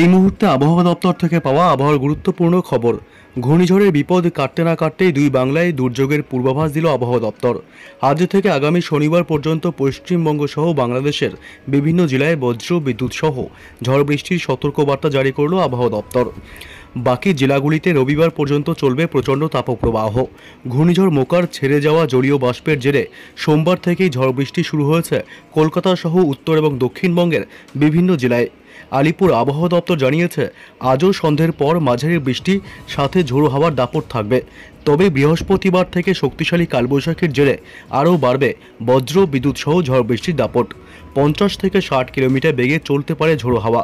এই মুহূর্তে আবহাওয়া দপ্তর থেকে পাওয়া আবহাওয়ার গুরুত্বপূর্ণ খবর ঘূর্ণিঝড়ের বিপদ কাটতে না কাটতেই দুই বাংলায় দুর্যোগের পূর্বাভাস দিল আবহাওয়া দপ্তর আজ থেকে আগামী শনিবার পর্যন্ত পশ্চিমবঙ্গ সহ বাংলাদেশের বিভিন্ন জেলায় বজ্র বিদ্যুৎ সহ ঝড় বৃষ্টির সতর্কবার্তা জারি করল আবহাওয়া দপ্তর বাকি জেলাগুলিতে রবিবার পর্যন্ত চলবে প্রচণ্ড তাপপ্রবাহ ঘূর্ণিঝড় মোকার ছেড়ে যাওয়া জলীয় বাষ্পের জেরে সোমবার থেকেই ঝড় বৃষ্টি শুরু হয়েছে কলকাতা সহ উত্তর এবং দক্ষিণবঙ্গের বিভিন্ন জেলায় আলিপুর আবহাওয়া দপ্তর জানিয়েছে আজও সন্ধ্যের পর মাঝারি বৃষ্টি সাথে ঝোড়ো হাওয়ার দাপট থাকবে তবে বৃহস্পতিবার থেকে শক্তিশালী কালবৈশাখীর জেরে আরও বাড়বে বজ্র বিদ্যুৎ সহ ঝড় বৃষ্টির দাপট পঞ্চাশ থেকে ষাট কিলোমিটার বেগে চলতে পারে ঝোড়ো হাওয়া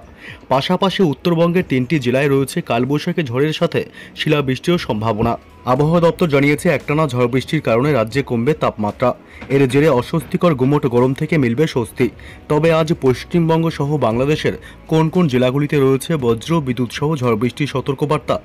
পাশাপাশি উত্তরবঙ্গের তিনটি জেলায় রয়েছে কালবৈশাখী ঝড়ের সাথে শিলাবৃষ্টিও সম্ভাবনা আবহাওয়া দপ্তর জানিয়েছে একটানা ঝড় বৃষ্টির কারণে রাজ্যে কমবে তাপমাত্রা এর জেরে অস্বস্তিকর গুমট গরম থেকে মিলবে স্বস্তি তবে আজ পশ্চিমবঙ্গ সহ বাংলাদেশের কোন কোন জেলাগুলিতে রয়েছে বজ্র বিদ্যুৎ সহ ঝড় বৃষ্টির সতর্কবার্তা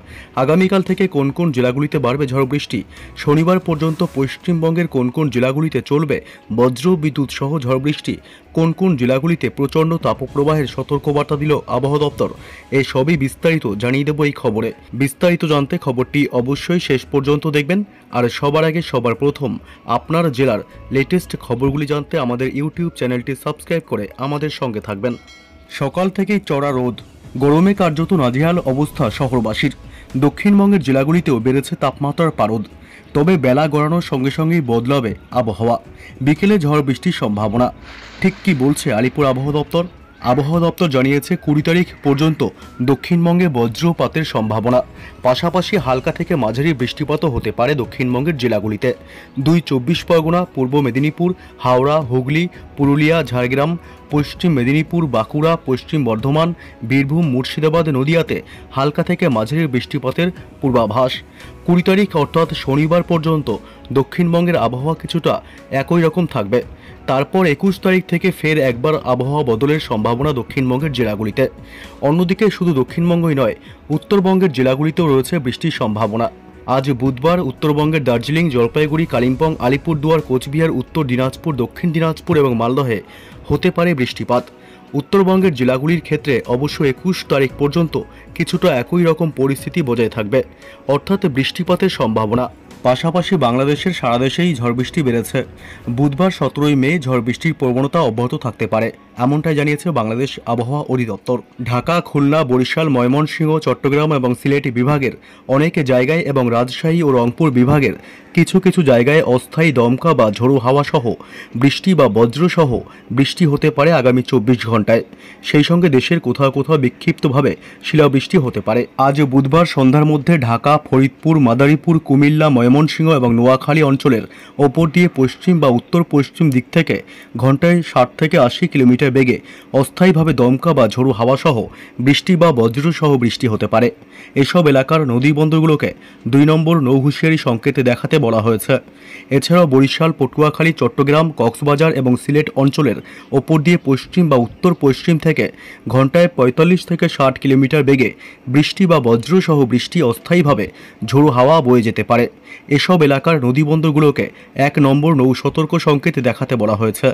আগামীকাল থেকে কোন কোন জেলাগুলিতে বাড়বে ঝড় বৃষ্টি শনিবার পর্যন্ত পশ্চিমবঙ্গের কোন কোন জেলাগুলিতে চলবে বজ্র বিদ্যুৎ সহ ঝড় বৃষ্টি কোন কোন জেলাগুলিতে প্রচণ্ড তাপপ্রবাহের সতর্কবার্তা দিল আবহাওয়া দপ্তর এই সবই বিস্তারিত জানিয়ে দেব এই খবরে বিস্তারিত জানতে খবরটি অবশ্যই শেষ পর্যন্ত দেখবেন আর সবার আগে সবার প্রথম আপনার জেলার লেটেস্ট খবরগুলি জানতে আমাদের ইউটিউব চ্যানেলটি সাবস্ক্রাইব করে আমাদের সঙ্গে থাকবেন সকাল থেকেই চড়া রোদ গরমে কার্যত নাজিহাল অবস্থা শহরবাসীর দক্ষিণবঙ্গের জেলাগুলিতেও বেড়েছে তাপমাত্রার পারদ তবে বেলা গড়ানোর সঙ্গে সঙ্গেই বদলাবে আবহাওয়া বিকেলে ঝড় বৃষ্টির সম্ভাবনা ঠিক কি বলছে আলিপুর আবহাওয়া দপ্তর আবহাওয়া দপ্তর জানিয়েছে কুড়ি তারিখ পর্যন্ত দক্ষিণবঙ্গে বজ্রপাতের সম্ভাবনা পাশাপাশি হালকা থেকে মাঝারি বৃষ্টিপাতও হতে পারে দক্ষিণবঙ্গের জেলাগুলিতে দুই চব্বিশ পরগনা পূর্ব মেদিনীপুর হাওড়া হুগলি পুরুলিয়া ঝাড়গ্রাম পশ্চিম মেদিনীপুর বাঁকুড়া পশ্চিম বর্ধমান বীরভূম মুর্শিদাবাদ নদিয়াতে হালকা থেকে মাঝারি বৃষ্টিপাতের পূর্বাভাস কুড়ি তারিখ অর্থাৎ শনিবার পর্যন্ত দক্ষিণবঙ্গের আবহাওয়া কিছুটা একই রকম থাকবে তারপর একুশ তারিখ থেকে ফের একবার আবহাওয়া বদলের সম্ভাবনা দক্ষিণবঙ্গের জেলাগুলিতে অন্যদিকে শুধু দক্ষিণবঙ্গই নয় উত্তরবঙ্গের জেলাগুলিতেও রয়েছে বৃষ্টির সম্ভাবনা আজ বুধবার উত্তরবঙ্গের দার্জিলিং জলপাইগুড়ি কালিম্পং আলিপুরদুয়ার কোচবিহার উত্তর দিনাজপুর দক্ষিণ দিনাজপুর এবং মালদহে হতে পারে বৃষ্টিপাত উত্তরবঙ্গের জেলাগুলির ক্ষেত্রে অবশ্য একুশ তারিখ পর্যন্ত কিছুটা একই রকম পরিস্থিতি বজায় থাকবে অর্থাৎ বৃষ্টিপাতের সম্ভাবনা পাশাপাশি বাংলাদেশের সারা দেশেই ঝড়বৃষ্টি বেড়েছে বুধবার সতেরোই মে ঝড়বৃষ্টির প্রবণতা অব্যাহত থাকতে পারে এমনটাই জানিয়েছে বাংলাদেশ আবহাওয়া অধিদপ্তর ঢাকা খুলনা বরিশাল ময়মনসিংহ চট্টগ্রাম এবং সিলেট বিভাগের অনেক জায়গায় এবং রাজশাহী ও রংপুর বিভাগের কিছু কিছু জায়গায় অস্থায়ী দমকা বা ঝোড়ো হাওয়া সহ বৃষ্টি বা বজ্রসহ বৃষ্টি হতে পারে আগামী চব্বিশ ঘন্টায় সেই সঙ্গে দেশের কোথাও কোথাও বিক্ষিপ্তভাবে শিলাবৃষ্টি হতে পারে আজ বুধবার সন্ধ্যার মধ্যে ঢাকা ফরিদপুর মাদারীপুর কুমিল্লা ময়মনসিংহ এবং নোয়াখালী অঞ্চলের ওপর দিয়ে পশ্চিম বা উত্তর পশ্চিম দিক থেকে ঘন্টায় ষাট থেকে আশি কিলোমিটার কিলোমিটার বেগে অস্থায়ীভাবে দমকা বা ঝোড়ো হাওয়াসহ বৃষ্টি বা বজ্রসহ বৃষ্টি হতে পারে এসব এলাকার নদী বন্দরগুলোকে দুই নম্বর নৌ হুঁশিয়ারি সংকেতে দেখাতে বলা হয়েছে এছাড়াও বরিশাল পটুয়াখালী চট্টগ্রাম কক্সবাজার এবং সিলেট অঞ্চলের ওপর দিয়ে পশ্চিম বা উত্তর পশ্চিম থেকে ঘন্টায় পঁয়তাল্লিশ থেকে ষাট কিলোমিটার বেগে বৃষ্টি বা বজ্রসহ বৃষ্টি অস্থায়ীভাবে ঝোড়ো হাওয়া বয়ে যেতে পারে এসব এলাকার নদীবন্দরগুলোকে এক নম্বর নৌ সতর্ক সংকেতে দেখাতে বলা হয়েছে